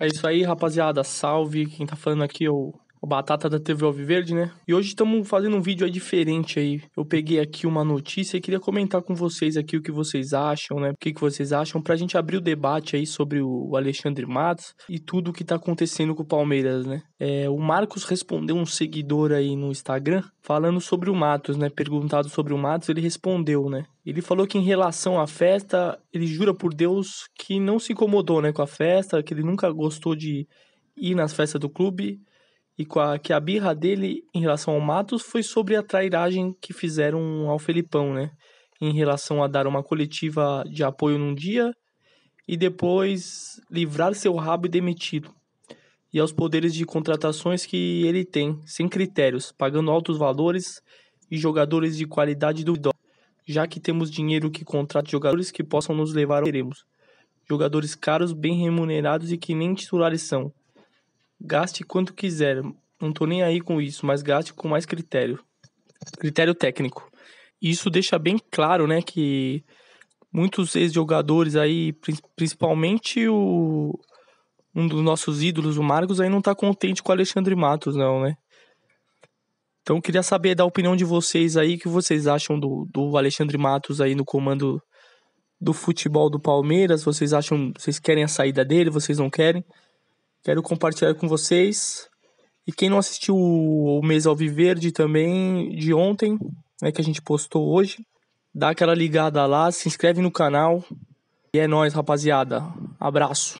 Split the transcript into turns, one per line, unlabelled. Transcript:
É isso aí, rapaziada. Salve. Quem tá falando aqui é o o Batata da TV Alviverde, né? E hoje estamos fazendo um vídeo aí diferente aí. Eu peguei aqui uma notícia e queria comentar com vocês aqui o que vocês acham, né? O que, que vocês acham pra gente abrir o debate aí sobre o Alexandre Matos e tudo o que tá acontecendo com o Palmeiras, né? É, o Marcos respondeu um seguidor aí no Instagram falando sobre o Matos, né? Perguntado sobre o Matos, ele respondeu, né? Ele falou que em relação à festa, ele jura por Deus que não se incomodou, né, com a festa, que ele nunca gostou de ir nas festas do clube, e a, que a birra dele em relação ao Matos foi sobre a trairagem que fizeram ao Felipão, né? Em relação a dar uma coletiva de apoio num dia e depois livrar seu rabo e demitido. E aos poderes de contratações que ele tem, sem critérios, pagando altos valores e jogadores de qualidade duvidosa, já que temos dinheiro que contrata jogadores que possam nos levar ao que queremos. Jogadores caros, bem remunerados e que nem titulares são Gaste quanto quiser, não tô nem aí com isso, mas gaste com mais critério. Critério técnico. Isso deixa bem claro, né, que muitos ex-jogadores aí, principalmente o um dos nossos ídolos, o Marcos, aí não tá contente com o Alexandre Matos, não, né? Então queria saber da opinião de vocês aí, o que vocês acham do, do Alexandre Matos aí no comando do futebol do Palmeiras? Vocês acham, vocês querem a saída dele? Vocês não querem? Quero compartilhar com vocês. E quem não assistiu o Mês Alviverde também, de ontem, né, que a gente postou hoje, dá aquela ligada lá, se inscreve no canal. E é nóis, rapaziada. Abraço.